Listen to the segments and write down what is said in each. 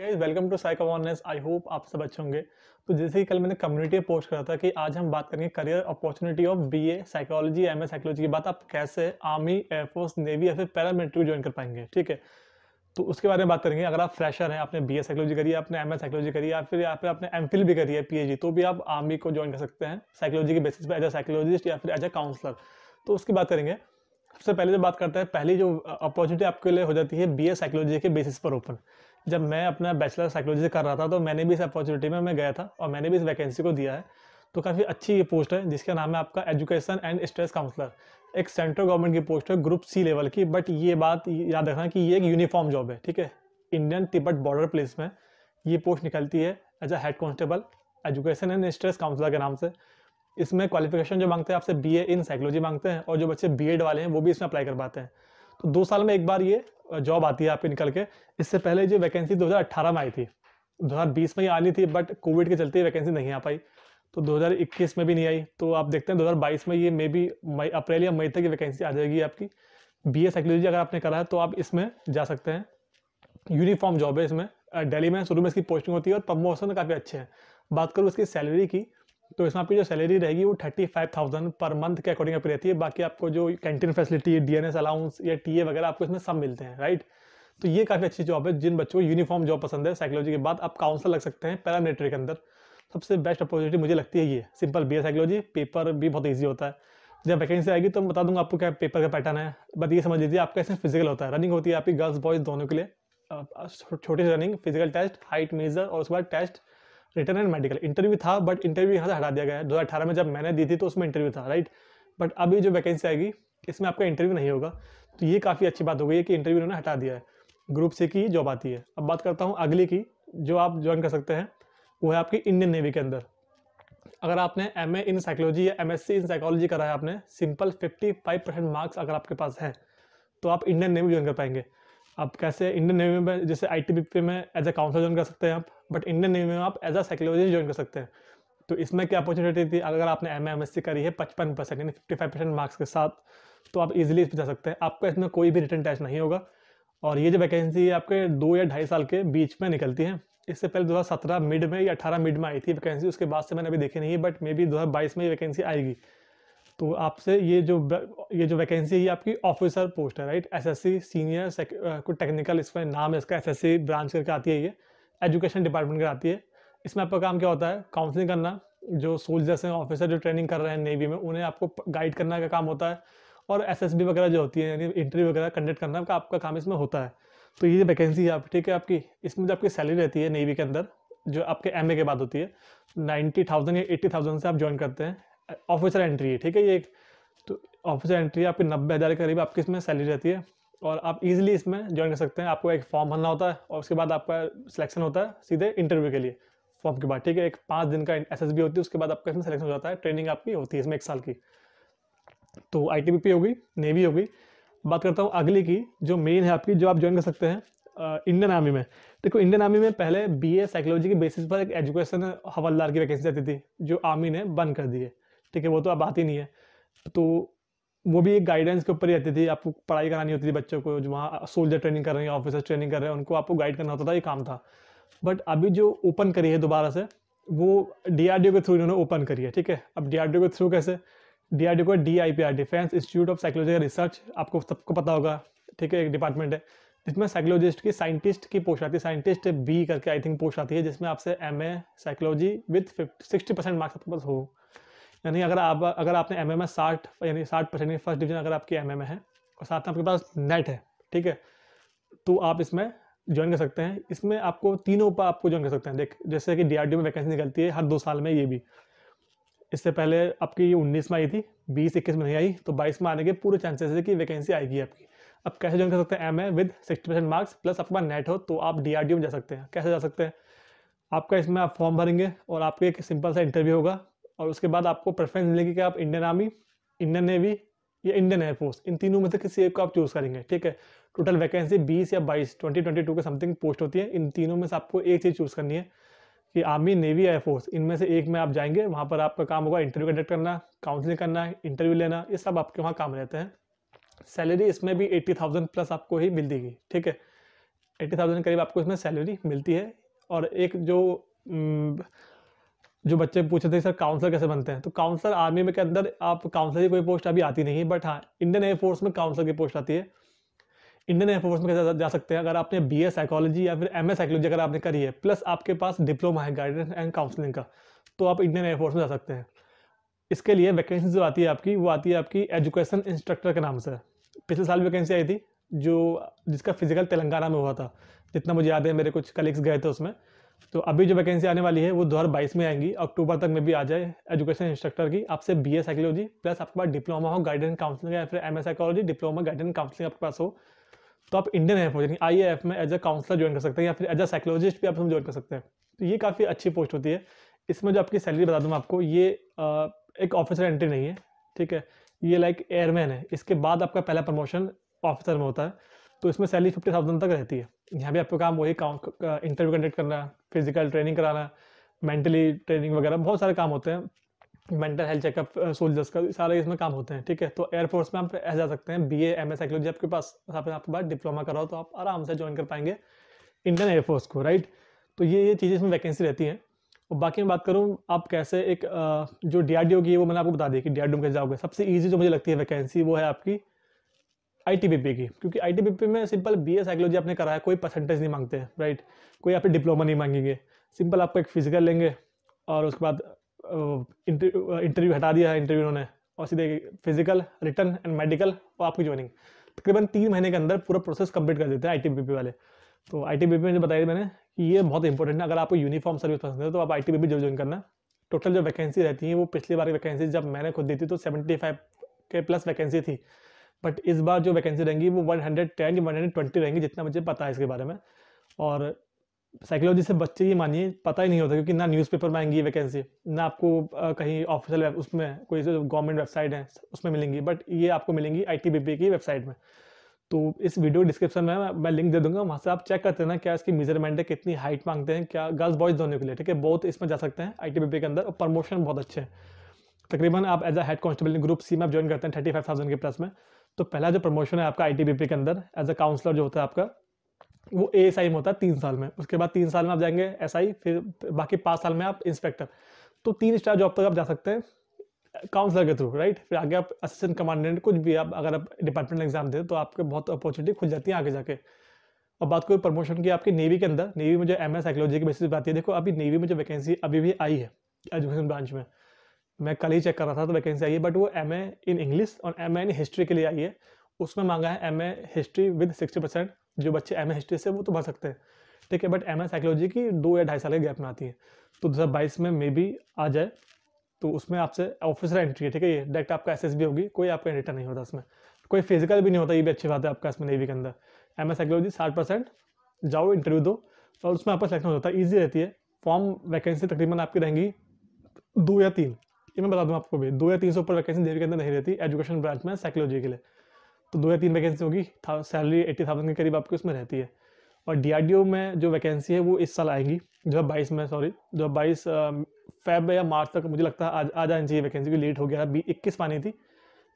guys welcome to psycho oneness I hope आप सब अच्छे होंगे तो जैसे ही कल मैंने कम्युनिटी पोस्ट करा था कि आज हम बात करेंगे career opportunity of BA psychology M A psychology की बात आप कैसे आर्मी एयरफोर्स नेवी या फिर पैरामिलिट्री ज्वाइन कर पाएंगे ठीक है तो उसके बारे में बात करेंगे अगर आप फ्रेशर हैं आपने बी साइकोलॉजी करी है आपने एम साइकोलॉजी करी या फिर यहाँ आपने एम फिल भी करी है पी तो भी आप आर्मी को ज्वाइन कर सकते हैं साइकोलॉजी के बेसिस पर एज अ साइकोलॉजिस्ट या फिर एज अ काउंसलर तो उसकी बात करेंगे सबसे पहले जो बात करते हैं पहली जो अपॉर्चुनिटी आपके लिए हो जाती है बी साइकोलॉजी के बेसिस पर ओपन जब मैं अपना बैचलर साइकोलॉजी कर रहा था तो मैंने भी इस अपॉर्चुनिटी में मैं गया था और मैंने भी इस वैकेंसी को दिया है तो काफ़ी अच्छी ये पोस्ट है जिसका नाम है आपका एजुकेशन एंड स्ट्रेस काउंसलर एक सेंट्रल गवर्नमेंट की पोस्ट है ग्रुप सी लेवल की बट ये बात याद रखना कि ये एक यूनिफॉर्म जॉब है ठीक है इंडियन तिब्बत बॉर्डर प्लेस में ये पोस्ट निकलती है as a head constable education and stress counsellor के नाम से इसमें क्वालिफिकेशन जो मांगते हैं आपसे बीए इन साइकोलॉजी मांगते हैं और जो बच्चे बीएड वाले हैं वो भी इसमें अप्लाई कर पाते हैं तो दो साल में एक बार ये जॉब आती है आपकी निकल के इससे पहले जो वैकेंसी 2018 में आई थी 2020 में ही आनी थी बट कोविड के चलते वैकेंसी नहीं आ पाई तो 2021 में भी नहीं आई तो आप देखते हैं 2022 में ये मे बी मई अप्रैल या मई तक की वैकेंसी आ जाएगी आपकी बी ए साइकोलॉजी अगर आपने करा है तो आप इसमें जा सकते हैं यूनिफॉर्म जॉब है इसमें डेली में शुरू में इसकी पोस्टिंग होती है और प्रमोशन काफ़ी अच्छे हैं बात करूँ इसकी सैलरी की तो इसमें आपकी जो सैलरी रहेगी वो thirty five thousand per month के अकॉर्डिंग आपकी रहती है बाकी आपको जो canteen facility D N S allowance या टी ए वगैरह आपको इसमें सब मिलते हैं राइट तो ये काफ़ी अच्छी जॉब है जिन बच्चों को यूनिफॉर्म जॉब पसंद है साइकोलॉजी के बाद आप काउंसलर लग सकते हैं पैरामिलिट्री के अंदर सबसे बेस्ट अपॉर्चुनिटी मुझे लगती है ये सिंपल बी साइकोलॉजी पेपर भी बहुत ईजी होता है जब वैकेंसी आएगी तो मैं बता दूंगा आपको क्या पेपर का पैटर्न है बट ये समझ लीजिए आपका इसमें फिजिकल होता है रनिंग होती है आपकी गर्ल्स बॉयज़ दोनों के लिए छोटी सी running physical test height measure और उसके बाद test return and medical interview था बट इंटरव्यू यहाँ से हटा दिया गया है दो में जब मैंने दी थी तो उसमें इंटरव्यू था राइट बट अभी जो वैकेंसी आएगी इसमें आपका इंटरव्यू नहीं होगा तो ये काफ़ी अच्छी बात हो गई है कि इंटरव्यू उन्होंने हटा दिया है ग्रुप से की जॉब आती है अब बात करता हूँ अगली की जो आप ज्वाइन कर सकते हैं वो है आपकी इंडियन नेवी के अंदर अगर आपने एम इन साइकोलॉजी या एम इन साइकोलॉजी करा है आपने सिंपल फाइव परसेंट मार्क्स अगर आपके पास हैं तो आप इंडियन नेवी ज्वाइन कर पाएंगे आप कैसे इंडियन नेवी में जैसे आई टी में एज ए काउंसलर ज्वाइन कर सकते हैं आप बट इंडियन नेवी में आप एज अ साइकोलॉजिस्ट ज्वाइन कर सकते हैं तो इसमें क्या अपॉर्चुनिटी थी अगर आपने एम एम एस सी करी है पचपन परसेंट यानी फिफ्टी फाइव परसेंट मार्क्स के साथ तो आप इजीली इस पर जा सकते हैं आपको इसमें कोई भी रिटर्न टेस्ट नहीं होगा और ये जो वैकेंसी है आपके दो या ढाई साल के बीच में निकलती है इससे पहले दो हज़ार सत्रह मिड में या अठारह मिड में आई थी वैकेंसी उसके बाद से मैंने अभी देखी नहीं है बट मे बी दो हज़ार बाईस में ये वैकेंसी आएगी तो आपसे ये जो ये जो वैकेंसी है आपकी ऑफिसर पोस्ट है right S S C senior कुछ टेक्निकल इसमें नाम है इसका सी ब्रांच करके आती है ये एजुकेशन डिपार्टमेंट कराती है इसमें आपका काम क्या होता है काउंसलिंग करना जो सोल्जर्स हैं ऑफिसर जो ट्रेनिंग कर रहे हैं नेवी में उन्हें आपको गाइड करना का काम होता है और एस वगैरह जो होती है यानी इंटरव्यू वगैरह कंडक्ट करना का आपका काम इसमें होता है तो ये वैकेंसी है आपकी ठीक है आपकी इसमें जो आपकी सैलरी रहती है नेवी के अंदर जो आपके एम के बाद होती है नाइन्टी थाउजेंड या एट्टी थाउजेंड से आप ज्वाइन करते हैं ऑफिसर एंट्री है ठीक है ये एक तो ऑफिसर एंट्री आपकी नब्बे हज़ार के करीब आपकी इसमें सैलरी रहती है और आप इजीली इसमें ज्वाइन कर सकते हैं आपको एक फॉर्म भरना होता है और उसके बाद आपका सिलेक्शन होता है सीधे इंटरव्यू के लिए फॉर्म के बाद ठीक है एक पाँच दिन का एस होती है उसके बाद आपका इसमें सिलेक्शन हो जाता है ट्रेनिंग आपकी होती है इसमें एक साल की तो आई टी होगी नेवी होगी बात करता हूँ अगली की जो मेन है आपकी जो आप ज्वाइन कर सकते हैं इंडियन आर्मी में देखो इंडियन आर्मी में पहले ए साइकोलॉजी के बेसिस पर एक एजुकेशन हवलदार की वैकेंसी आती थी जो आर्मी ने बंद कर दी है ठीक है वो तो अब आती नहीं है तो वो भी एक गाइडेंस के ऊपर ही रहती थी आपको पढ़ाई करानी होती थी बच्चों को जो वहाँ सोल्जर ट्रेनिंग कर रहे हैं ऑफिसर ट्रेनिंग कर रहे हैं उनको आपको गाइड करना होता था ये काम था बट अभी जो ओपन करी है दोबारा से वो डी के थ्रू इन्होंने ओपन करी है ठीक है अब डी के थ्रू कैसे डी आर डी को D I P R defence institute of psychology research आपको सबको पता होगा ठीक है एक डिपार्टमेंट है जिसमें साइकोलॉजिस्ट की साइंटिस्ट की पोस्ट आती है साइंटिस्ट बी करके आई थिंक पोस्ट आती है जिसमें आपसे M A psychology with fifty sixty percent marks आपके पास हो यानी अगर आप अगर आपने एम एम ए साठ यानी साठ परसेंट यानी फर्स्ट डिवीजन अगर आपकी एम एम ए है और साथ में आपके पास नेट है ठीक है तो आप इसमें ज्वाइन कर सकते हैं इसमें आपको तीनों पर आपको ज्वाइन कर सकते हैं देख जैसे कि डी में वैकेंसी निकलती है हर दो साल में ये भी इससे पहले आपकी उन्नीस में आई थी बीस इक्कीस में नहीं आई तो बाईस में आने के पूरे चांसेस है कि वैकेंसी आएगी आपकी आप कैसे ज्वाइन कर सकते हैं M A with sixty percent marks plus आपके पास नेट हो तो आप डी में जा सकते हैं कैसे जा सकते हैं आपका इसमें आप फॉर्म भरेंगे और आपके एक सिंपल सा इंटरव्यू होगा और उसके बाद आपको प्रेफरेंस मिलेगी कि आप इंडियन आर्मी इंडियन नेवी या इंडियन एयरफोर्स इन तीनों में से किसी एक को आप चूज़ करेंगे ठीक है टोटल वैकेंसी 20 या 22 2022 के समथिंग पोस्ट होती है इन तीनों में से आपको एक चीज़ चूज़ करनी है कि आर्मी नेवी एयरफोर्स इनमें से एक में आप जाएंगे वहाँ पर आपका काम होगा इंटरव्यू कंडक्ट करना काउंसलिंग करना इंटरव्यू लेना ये सब आपके वहाँ काम रहते हैं सैलरी इसमें भी एट्टी थाउजेंड प्लस आपको ही मिल देगी ठीक है एट्टी थाउजेंड करीब आपको इसमें सैलरी मिलती है और एक जो हम्म, जो बच्चे पूछे थे सर काउंसलर कैसे बनते हैं तो काउंसलर आर्मी में के अंदर आप काउंसलर की कोई पोस्ट अभी आती नहीं है बट हाँ इंडियन एयरफोर्स में काउंसलर की पोस्ट आती है इंडियन एयरफोर्स में कैसे जा सकते हैं अगर आपने बी ए साइकोलॉजी या फिर एम ए साइकोलॉजी अगर आपने करी है प्लस आपके पास डिप्लोमा है गाइडेंस एंड काउंसलिंग का तो आप इंडियन एयरफोर्स में जा सकते हैं इसके लिए वैकेंसी जो आती है आपकी वो आती है आपकी एजुकेशन इंस्ट्रक्टर के नाम से पिछले साल वैकेंसी आई थी जो जिसका फिजिकल तेलंगाना में हुआ था जितना मुझे याद है मेरे कुछ कलीग्स गए थे उसमें तो अभी जो वैकेंसी आने वाली है वो दो में आएंगी अक्टूबर तक में भी आ जाए एजुकेशन इंस्ट्रक्टर की आपसे बी ए साइकोलॉजी प्लस आपके पास डिप्लोमा हो गाइडेंस काउंसलिंग या फिर M S psychology diploma guidance counselling आपके पास हो तो आप इंडियन एफ हो यानी आई एफ में एज अ काउंसलर ज्वाइन कर सकते हैं या फिर एज अ साइकोलॉजिस्ट भी आप ज्वाइन कर सकते हैं तो ये काफ़ी अच्छी पोस्ट होती है इसमें जो आपकी सैलरी बता दूँ आपको ये एक ऑफिसर एंट्री नहीं है ठीक है ये लाइक एयरमैन है इसके बाद आपका पहला प्रमोशन ऑफिसर में होता है तो इसमें सैलरी फिफ्टी थाउजेंड तक रहती है यहाँ भी आपका काम वही काम इंटरव्यू कंडक्ट करना फिजिकल ट्रेनिंग कराना मेंटली ट्रेनिंग वगैरह बहुत सारे काम होते हैं मेंटल हेल्थ चेकअप सोल्जर्स का सारे इसमें काम होते हैं ठीक है तो एयरफोर्स में आप ऐसे जा सकते हैं B A M S psychology आपके पास आपके पास पास डिप्लोमा हो तो आप आराम से ज्वाइन कर पाएंगे इंडियन एयरफोर्स को राइट तो ये ये चीज़ें इसमें वैकेंसी रहती हैं और बाकी मैं बात करूँ आप कैसे एक जो डी आर डी होगी की वो मैंने आपको बता दी कि डी आर डी में कैसे जाओगे सबसे ईजी जो मुझे लगती है वैकेंसी वो है आपकी आईटीबीपी की क्योंकि आईटीबीपी में सिंपल बीए साइकोलॉजी आपने कराया कोई परसेंटेज नहीं मांगते हैं राइट कोई आप डिप्लोमा नहीं मांगेंगे सिंपल आपको एक फिजिकल लेंगे और उसके बाद इंटरव्यू हटा दिया है इंटरव्यू उन्होंने और सीधे फिजिकल रिटर्न एंड मेडिकल और आपकी ज्वाइनिंग तकरीबन तीन महीने के अंदर पूरा प्रोसेस कंप्लीट कर देते हैं आई वाले तो आई टी में बताया मैंने कि ये बहुत इंपॉर्टेंट है अगर आपको यूनिफॉर्म सर्विस पसंद है तो आप आई टी जो ज्वाइन करना टोटल जो वैकेंसी रहती है वो पिछली बार की वैकेंसी जब मैंने खुद दी थी तो सेवेंटी फाइव के प्लस वैकेंसी थी बट इस बार जो वैकेंसी रहेंगी वो 110 या 120 रहेंगी जितना मुझे पता है इसके बारे में और साइकोलॉजी से बच्चे ये मानिए पता ही नहीं होता क्योंकि ना न्यूज़पेपर में आएंगी वैकेंसी ना आपको कहीं ऑफिशियल उसमें कोई गवर्नमेंट वेबसाइट है उसमें मिलेंगी बट ये आपको मिलेंगी आई की वेबसाइट में तो इस वीडियो डिस्क्रिप्शन में मैं लिंक दे दूंगा वहाँ से आप चेक करते ना क्या इसकी मेजरमेंट है कितनी हाइट मांगते हैं क्या गर्ल्स बॉयज दोनों के लिए ठीक है बहुत इसमें जा सकते हैं आई के अंदर और प्रमोशन बहुत अच्छे हैं तकरीबन आप as a head constable group C में आप ज्वाइन करते हैं थर्टी फाइव थाउजेंड के प्लस में तो पहला जो प्रमोशन है आपका आई के अंदर एज अ काउंसलर जो होता है आपका वो ए में होता है तीन साल में उसके बाद तीन साल में आप जाएंगे एस आई फिर बाकी पाँच साल में आप इंस्पेक्टर तो तीन स्टार जॉब तक आप जा सकते हैं काउंसलर के थ्रू राइट फिर आगे आप असिस्टेंट कमांडेंट कुछ भी आप अगर आप डिपार्टमेंट एग्जाम दें तो आपके बहुत अपॉर्चुनिटी खुल जाती है आगे जाके और बात करो प्रमोशन की आपकी नेवी के अंदर नेवी में जो एम एस साइकोलॉजी के बेसिस पे आती है देखो अभी नेवी में जो वैकेंसी अभी भी आई है एजुकेशन ब्रांच में मैं कल ही चेक कर रहा था तो वैकेंसी आई है बट वो एम ए इन इंग्लिश और एम ए इन हिस्ट्री के लिए आई है उसमें मांगा है M A history with sixty percent जो बच्चे एम ए हिस्ट्री से वो तो भर सकते हैं ठीक है बट एम ए साइकोलॉजी की दो या ढाई साल के गैप में आती है तो दो बाईस में मे बी आ जाए तो उसमें आपसे ऑफिसर एंट्री है ठीक है ये डायरेक्ट आपका एस होगी कोई आपका रिटर्न नहीं होता इसमें कोई फिजिकल भी नहीं होता ये भी अच्छी बात है आपका इसमें नेवी के अंदर एम ए साइकोलॉजी साठ परसेंट जाओ इंटरव्यू दो और उसमें आपका सिलेक्शन होता है ईजी रहती है फॉर्म वैकेंसी तकरीबन आपकी रहेंगी दो या तीन ये मैं बता दूँ आपको भी दो या तीन सौ ऊपर वैकेंसी देवी के अंदर नहीं रहती एजुकेशन ब्रांच में साइकोलॉजी के लिए तो दो या तीन वैकेंसी होगी सैलरी एट्टी थाउजेंड के करीब आपकी उसमें रहती है और डी में जो वैकेंसी है वो इस साल आएगी है बाईस में सॉरी जो है बाईस फेब या मार्च तक मुझे लगता है आज आ जानी चाहिए वैकेंसी की लेट हो गया अभी इक्कीस पानी थी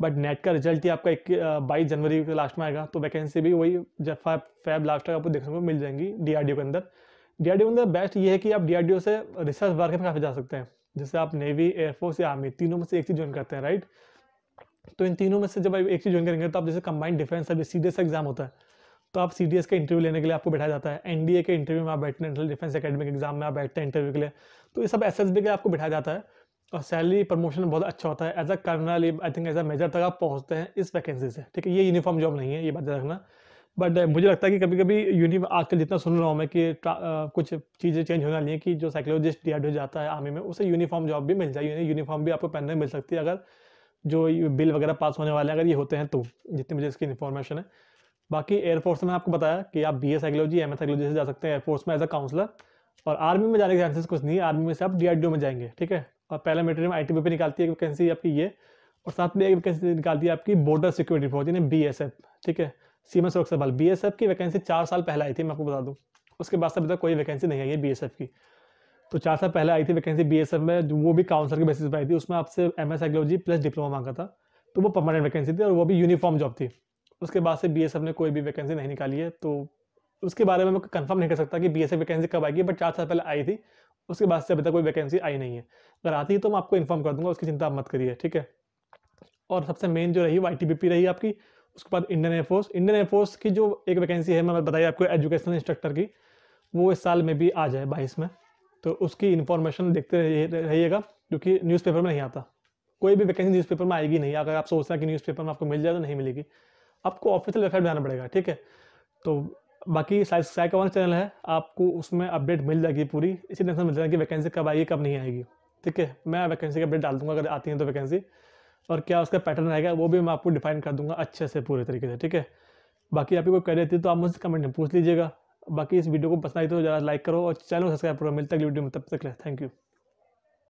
बट नेट का रिजल्ट ही आपका बाईस जनवरी के लास्ट में आएगा तो वैकेंसी भी वही जब फैब लास्ट तक आपको देखने को मिल जाएंगी डी के अंदर डी के अंदर बेस्ट ये है कि आप डी से रिसर्च वर्क में काफ़ी जा सकते हैं जैसे आप नेवी एयरफोर्स या आर्मी तीनों में से एक चीज ज्वाइन करते हैं राइट तो इन तीनों में से जब एक चीज ज्वाइन करेंगे तो आप जैसे कंबाइंड डिफेंस सर्विस सी का एग्जाम होता है तो आप सी का इंटरव्यू लेने के लिए आपको बैठाया जाता है एनडीए के इंटरव्यू में आप बैठते हैं नेशनल डिफेंस अकेडमी के एग्जाम में आप बैठते हैं इंटरव्यू के लिए तो ये सब एस के लिए आपको बैठाया जाता है और सैलरी प्रमोशन बहुत अच्छा होता है as a colonel I think as a major तक आप पहुंचते हैं इस वैकेंसी से ठीक है ये यूनिफॉर्म जॉब नहीं है ये बात रखना बट uh, मुझे लगता है कि कभी कभी यूनिव आजकल जितना सुन रहा हूँ मैं कि कुछ चीज़ें चेंज होना नहीं कि जो साइकोलॉजिस्ट डी जाता है आर्मी में उसे यूनिफॉर्म जॉब भी मिल जाए यूनिफॉर्म भी आपको पहनने मिल सकती है अगर जो बिल वगैरह पास होने वाले हैं अगर ये होते हैं तो जितनी मुझे इसकी इन्फॉर्मेशन है बाकी एयरफोर्स में आपको बताया कि आप B A psychology M A psychology से जा सकते हैं एयरफोर्स में एज अ काउंसलर और आर्मी में जाने के चांसेस कुछ नहीं है आर्मी में से आप डी में जाएंगे ठीक है और पहला मेटेरियम आई टी पे निकालती है वैकेंसी आपकी ये और साथ में एक वैकेंसी निकालती है आपकी बॉर्डर सिक्योरिटी फोर्स यानी बी ठीक है सीमा सुरक्षा बल बी की वैकेंसी चार साल पहले आई थी मैं आपको बता दूँ उसके बाद से अभी तक कोई वैकेंसी नहीं आई है बी की तो चार साल पहले आई थी वैकेंसी बी में वो भी काउंसलर के बेसिस पर आई थी उसमें आपसे M S psychology plus diploma मांगा था तो वो परमानेंट वैकेंसी थी और वो भी यूनिफॉर्म जॉब थी उसके बाद से बी ने कोई भी वैकेंसी नहीं निकाली है तो उसके बारे में मैं कंफर्म नहीं कर सकता कि बी वैकेंसी कब आएगी बट चार साल पहले आई थी उसके बाद से अभी तक कोई वैकेंसी आई नहीं है अगर आती है तो मैं आपको इन्फॉर्म कर दूंगा उसकी चिंता आप मत करिए ठीक है और सबसे मेन जो रही वो आई रही आपकी उसके बाद इंडियन एयरफोर्स इंडियन एयरफोर्स की जो एक वैकेंसी है मैं बताइए आपको एजुकेशनल इंस्ट्रक्टर की वो इस साल में भी आ जाए बाईस में तो उसकी इन्फॉर्मेशन देखते रहिएगा क्योंकि न्यूज़पेपर में नहीं आता कोई भी वैकेंसी न्यूज़पेपर में आएगी नहीं अगर आप सोच रहे हैं कि न्यूज़पेपर में आपको मिल जाए तो नहीं मिलेगी आपको ऑफिशियल वेबसाइट में आना पड़ेगा ठीक है तो बाकी साइक वन चैनल है आपको उसमें अपडेट मिल जाएगी पूरी इसी टेंशन मिल जाएगी वैकेंसी कब आएगी कब नहीं आएगी ठीक है मैं वैकेंसी का अपडेट डाल दूंगा अगर आती है तो वैकेंसी और क्या उसका पैटर्न रहेगा वो भी मैं आपको डिफाइन कर दूंगा अच्छे से पूरे तरीके से ठीक है बाकी आपकी कोई क्वेरी थी तो आप मुझसे कमेंट में पूछ लीजिएगा बाकी इस वीडियो को पसंद आई तो ज़्यादा लाइक करो और चैनल को सब्सक्राइब करो मिलता है वीडियो में तब तक थैंक यू